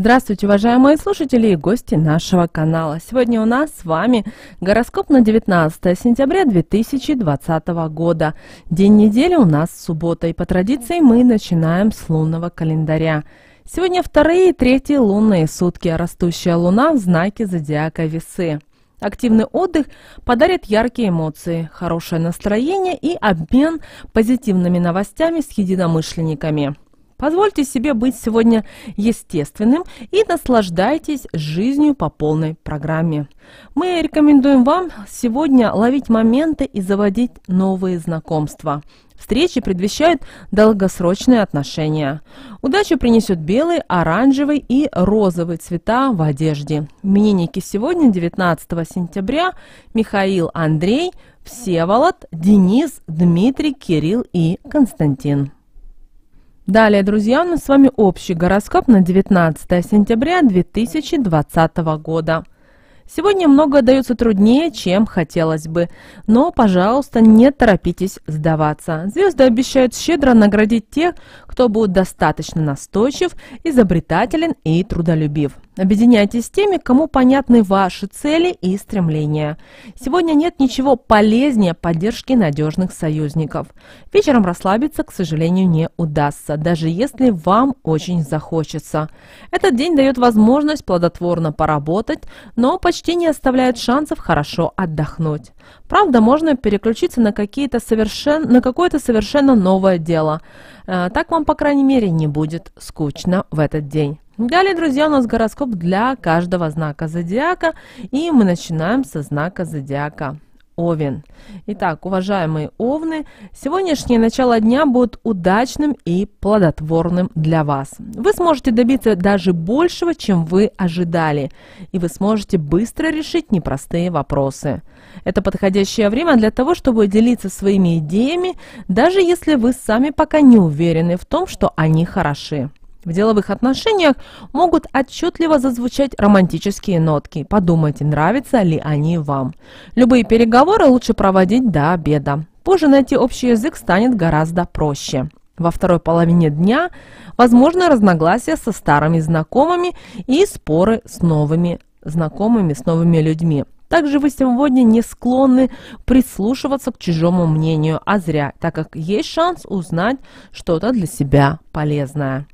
Здравствуйте, уважаемые слушатели и гости нашего канала. Сегодня у нас с вами гороскоп на 19 сентября 2020 года. День недели у нас суббота, и по традиции мы начинаем с лунного календаря. Сегодня вторые и третьи лунные сутки, растущая луна в знаке зодиака Весы. Активный отдых подарит яркие эмоции, хорошее настроение и обмен позитивными новостями с единомышленниками. Позвольте себе быть сегодня естественным и наслаждайтесь жизнью по полной программе. Мы рекомендуем вам сегодня ловить моменты и заводить новые знакомства. Встречи предвещают долгосрочные отношения. Удачу принесет белый, оранжевый и розовый цвета в одежде. Именинники сегодня, 19 сентября, Михаил Андрей, Всеволод, Денис, Дмитрий, Кирилл и Константин. Далее, друзья, у нас с вами общий гороскоп на 19 сентября 2020 года. Сегодня многое дается труднее, чем хотелось бы. Но, пожалуйста, не торопитесь сдаваться. Звезды обещают щедро наградить тех, кто будет достаточно настойчив, изобретателен и трудолюбив. Объединяйтесь с теми, кому понятны ваши цели и стремления. Сегодня нет ничего полезнее поддержки надежных союзников. Вечером расслабиться, к сожалению, не удастся, даже если вам очень захочется. Этот день дает возможность плодотворно поработать, но почти не оставляет шансов хорошо отдохнуть. Правда, можно переключиться на, какие-то совершен... на какое-то совершенно новое дело. Э, так вам, по крайней мере, не будет скучно в этот день. Далее, друзья, у нас гороскоп для каждого знака зодиака. И мы начинаем со знака зодиака Овен. Итак, уважаемые Овны, сегодняшнее начало дня будет удачным и плодотворным для вас. Вы сможете добиться даже большего, чем вы ожидали, и вы сможете быстро решить непростые вопросы. Это подходящее время для того, чтобы делиться своими идеями, даже если вы сами пока не уверены в том, что они хороши. В деловых отношениях могут отчетливо зазвучать романтические нотки. Подумайте, нравятся ли они вам. Любые переговоры лучше проводить до обеда. Позже найти общий язык станет гораздо проще. Во второй половине дня возможны разногласия со старыми знакомыми и споры с новыми знакомыми, с новыми людьми. Также вы сегодня не склонны прислушиваться к чужому мнению, а зря, так как есть шанс узнать что-то для себя полезное.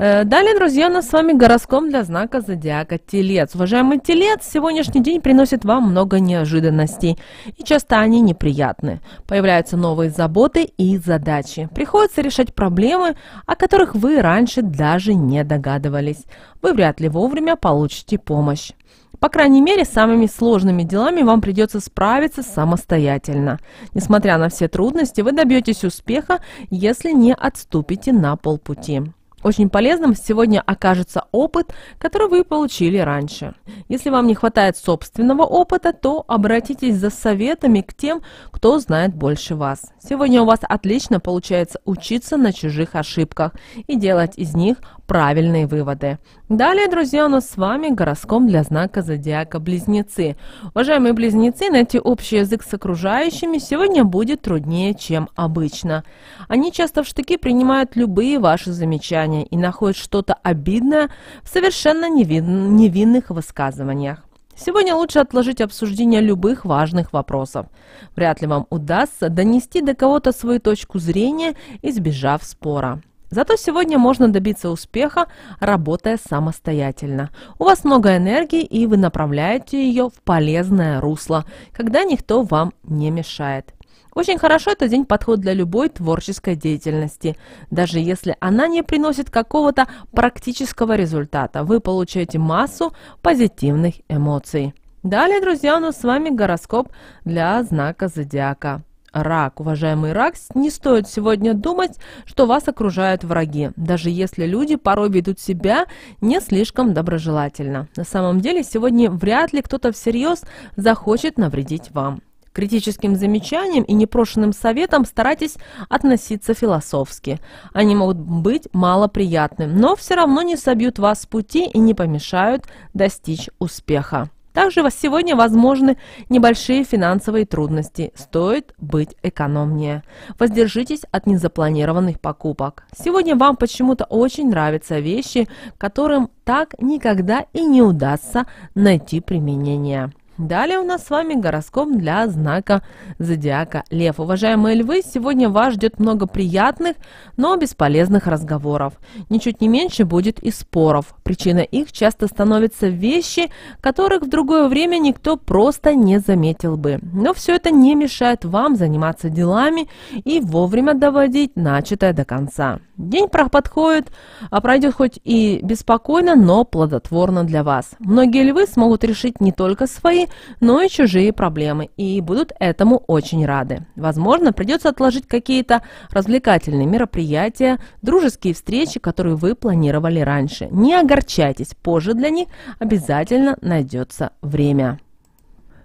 Э, далее, друзья, у нас с вами гороскоп для знака зодиака Телец. Уважаемый Телец, сегодняшний день приносит вам много неожиданностей, и часто они неприятны. Появляются новые заботы и задачи. Приходится решать проблемы, о которых вы раньше даже не догадывались. Вы вряд ли вовремя получите помощь. По крайней мере, самыми сложными делами вам придется справиться самостоятельно. Несмотря на все трудности, вы добьетесь успеха, если не отступите на полпути. Очень полезным сегодня окажется опыт, который вы получили раньше. Если вам не хватает собственного опыта, то обратитесь за советами к тем, кто знает больше вас. Сегодня у вас отлично получается учиться на чужих ошибках и делать из них правильные выводы. Далее, друзья, у нас с вами гороскоп для знака зодиака Близнецы. Уважаемые Близнецы, найти общий язык с окружающими сегодня будет труднее, чем обычно. Они часто в штыки принимают любые ваши замечания и находят что-то обидное в совершенно невинных высказываниях. Сегодня лучше отложить обсуждение любых важных вопросов. Вряд ли вам удастся донести до кого-то свою точку зрения, избежав спора. Зато сегодня можно добиться успеха, работая самостоятельно. У вас много энергии, и вы направляете ее в полезное русло, когда никто вам не мешает. Очень хорошо этот день подходит для любой творческой деятельности. Даже если она не приносит какого-то практического результата, вы получаете массу позитивных эмоций. Далее, друзья, у нас с вами гороскоп для знака зодиака рак. Уважаемый рак, не стоит сегодня думать, что вас окружают враги, даже если люди порой ведут себя не слишком доброжелательно. На самом деле сегодня вряд ли кто-то всерьез захочет навредить вам. критическим замечаниям и непрошенным советам старайтесь относиться философски. Они могут быть малоприятны, но все равно не собьют вас с пути и не помешают достичь успеха. Также сегодня возможны небольшие финансовые трудности. Стоит быть экономнее. Воздержитесь от незапланированных покупок. Сегодня вам почему-то очень нравятся вещи, которым так никогда и не удастся найти применение. Далее у нас с вами гороскоп для знака зодиака Лев. Уважаемые львы, сегодня вас ждет много приятных, но бесполезных разговоров. Ничуть не меньше будет и споров. Причина их часто становятся вещи, которых в другое время никто просто не заметил бы. Но все это не мешает вам заниматься делами и вовремя доводить начатое до конца. День подходит, а пройдет хоть и беспокойно, но плодотворно для вас. Многие львы смогут решить не только свои, но и чужие проблемы, и будут этому очень рады. Возможно, придется отложить какие-то развлекательные мероприятия, дружеские встречи, которые вы планировали раньше. Не огорчайтесь, позже для них обязательно найдется время.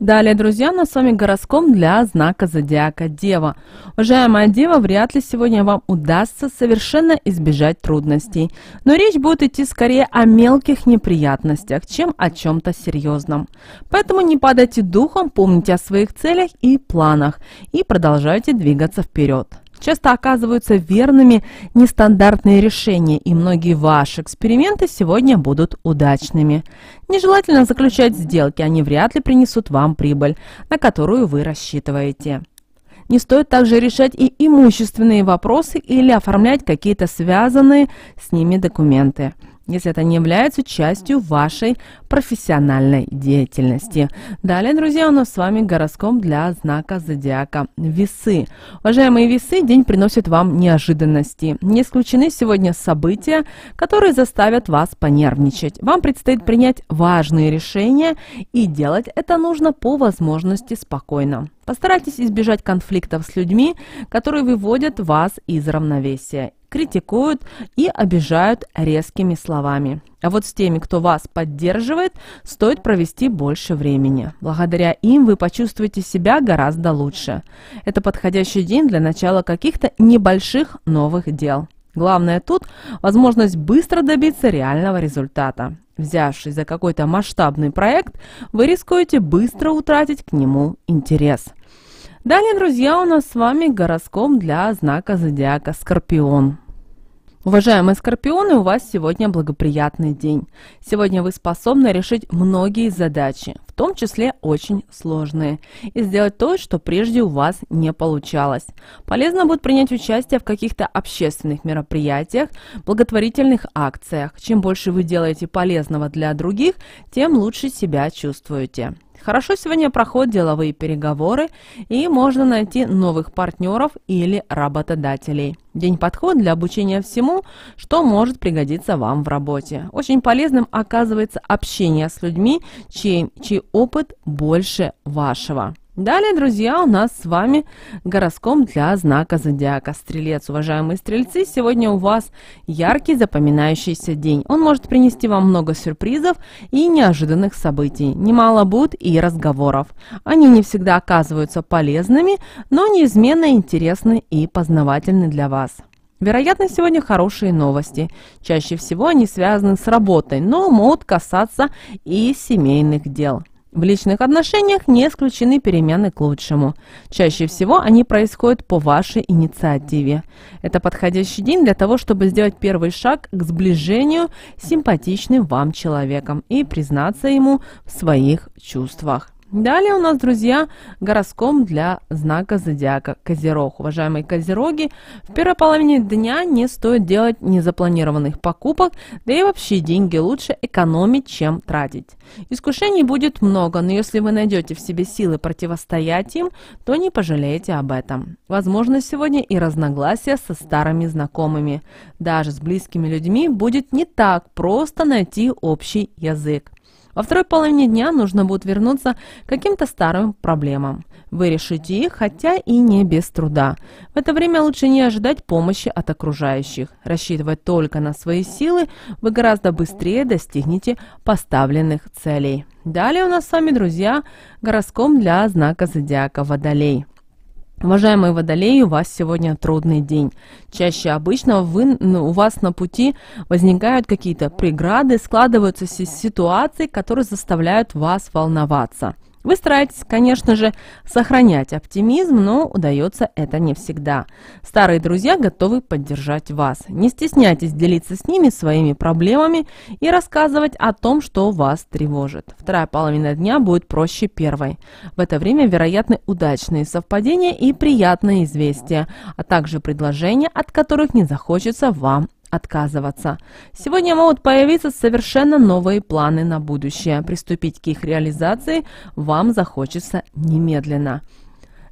Далее, друзья, у нас с вами гороскоп для знака зодиака Дева. Уважаемая Дева, вряд ли сегодня вам удастся совершенно избежать трудностей. Но речь будет идти скорее о мелких неприятностях, чем о чем-то серьезном. Поэтому не падайте духом, помните о своих целях и планах и продолжайте двигаться вперед часто оказываются верными нестандартные решения, и многие ваши эксперименты сегодня будут удачными. Нежелательно заключать сделки, они вряд ли принесут вам прибыль, на которую вы рассчитываете. Не стоит также решать и имущественные вопросы или оформлять какие-то связанные с ними документы если это не является частью вашей профессиональной деятельности. Далее, друзья, у нас с вами гороскоп для знака зодиака Весы. Уважаемые Весы, день приносит вам неожиданности. Не исключены сегодня события, которые заставят вас понервничать. Вам предстоит принять важные решения, и делать это нужно по возможности спокойно. Постарайтесь избежать конфликтов с людьми, которые выводят вас из равновесия критикуют и обижают резкими словами. А вот с теми, кто вас поддерживает, стоит провести больше времени. Благодаря им вы почувствуете себя гораздо лучше. Это подходящий день для начала каких-то небольших новых дел. Главное тут – возможность быстро добиться реального результата. Взявшись за какой-то масштабный проект, вы рискуете быстро утратить к нему интерес. Далее, друзья, у нас с вами гороскоп для знака зодиака «Скорпион». Уважаемые скорпионы, у вас сегодня благоприятный день. Сегодня вы способны решить многие задачи, в том числе очень сложные, и сделать то, что прежде у вас не получалось. Полезно будет принять участие в каких-то общественных мероприятиях, благотворительных акциях. Чем больше вы делаете полезного для других, тем лучше себя чувствуете. Хорошо сегодня проходят деловые переговоры и можно найти новых партнеров или работодателей. День подход для обучения всему, что может пригодиться вам в работе. Очень полезным оказывается общение с людьми, чей, чей опыт больше вашего. Далее, друзья, у нас с вами гороскоп для знака зодиака Стрелец. Уважаемые стрельцы, сегодня у вас яркий запоминающийся день. Он может принести вам много сюрпризов и неожиданных событий. Немало будет и разговоров. Они не всегда оказываются полезными, но неизменно интересны и познавательны для вас. Вероятно, сегодня хорошие новости. Чаще всего они связаны с работой, но могут касаться и семейных дел. В личных отношениях не исключены перемены к лучшему. Чаще всего они происходят по вашей инициативе. Это подходящий день для того, чтобы сделать первый шаг к сближению с симпатичным вам человеком и признаться ему в своих чувствах. Далее у нас, друзья, гороскоп для знака зодиака Козерог. Уважаемые Козероги, в первой половине дня не стоит делать незапланированных покупок, да и вообще деньги лучше экономить, чем тратить. Искушений будет много, но если вы найдете в себе силы противостоять им, то не пожалеете об этом. Возможно, сегодня и разногласия со старыми знакомыми. Даже с близкими людьми будет не так просто найти общий язык. Во второй половине дня нужно будет вернуться к каким-то старым проблемам. Вы решите их, хотя и не без труда. В это время лучше не ожидать помощи от окружающих. Рассчитывая только на свои силы, вы гораздо быстрее достигнете поставленных целей. Далее у нас с вами, друзья, гороскоп для знака зодиака Водолей. Уважаемые водолеи, у вас сегодня трудный день. Чаще обычного вы, ну, у вас на пути возникают какие-то преграды, складываются ситуации, которые заставляют вас волноваться. Вы стараетесь, конечно же, сохранять оптимизм, но удается это не всегда. Старые друзья готовы поддержать вас. Не стесняйтесь делиться с ними своими проблемами и рассказывать о том, что вас тревожит. Вторая половина дня будет проще первой. В это время вероятны удачные совпадения и приятные известия, а также предложения, от которых не захочется вам отказываться. Сегодня могут появиться совершенно новые планы на будущее. Приступить к их реализации вам захочется немедленно.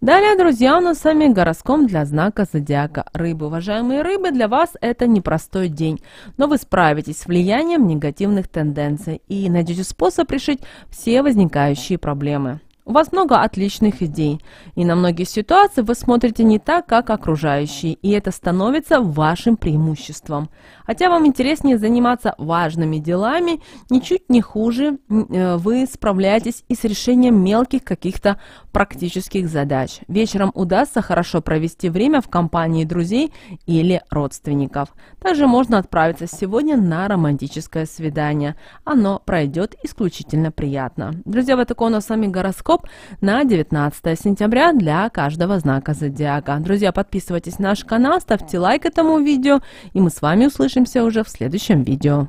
Далее, друзья, у нас с вами гороскоп для знака зодиака рыбы. Уважаемые рыбы, для вас это непростой день, но вы справитесь с влиянием негативных тенденций и найдете способ решить все возникающие проблемы. У вас много отличных идей, и на многие ситуации вы смотрите не так, как окружающие, и это становится вашим преимуществом. Хотя вам интереснее заниматься важными делами, ничуть не хуже э, вы справляетесь и с решением мелких каких-то практических задач. Вечером удастся хорошо провести время в компании друзей или родственников. Также можно отправиться сегодня на романтическое свидание. Оно пройдет исключительно приятно. Друзья, вот такой у нас с вами гороскоп на 19 сентября для каждого знака зодиака. Друзья, подписывайтесь на наш канал, ставьте лайк этому видео, и мы с вами услышимся уже в следующем видео.